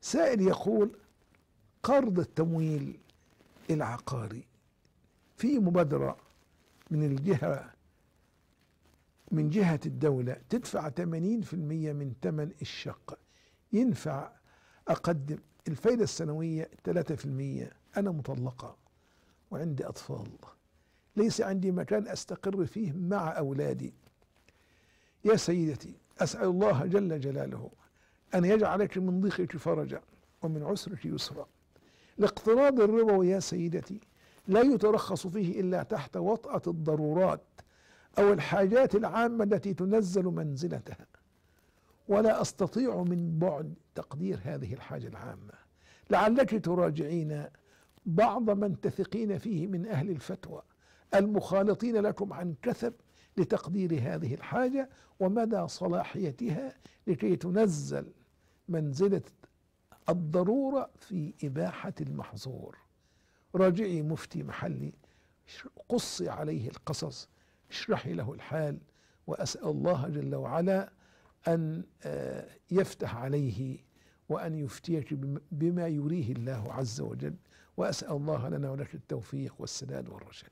سائل يقول قرض التمويل العقاري في مبادرة من الجهة من جهة الدولة تدفع 80% من ثمن الشقة ينفع أقدم الفايدة السنوية 3% أنا مطلقة وعندي أطفال ليس عندي مكان أستقر فيه مع أولادي يا سيدتي أسأل الله جل جلاله أن يجعلك من ضيقك فرجا ومن عسرك يسرا الاقتراض الربوي يا سيدتي لا يترخص فيه إلا تحت وطأة الضرورات أو الحاجات العامة التي تنزل منزلتها ولا أستطيع من بعد تقدير هذه الحاجة العامة لعلك تراجعين بعض من تثقين فيه من أهل الفتوى المخالطين لكم عن كثب لتقدير هذه الحاجة ومدى صلاحيتها لكي تنزل منزلة الضرورة في إباحة المحظور راجعي مفتي محلي قصي عليه القصص اشرحي له الحال وأسأل الله جل وعلا أن آه، يفتح عليه وأن يفتيك بما يريه الله عز وجل وأسأل الله لنا ولك التوفيق والسداد والرشاد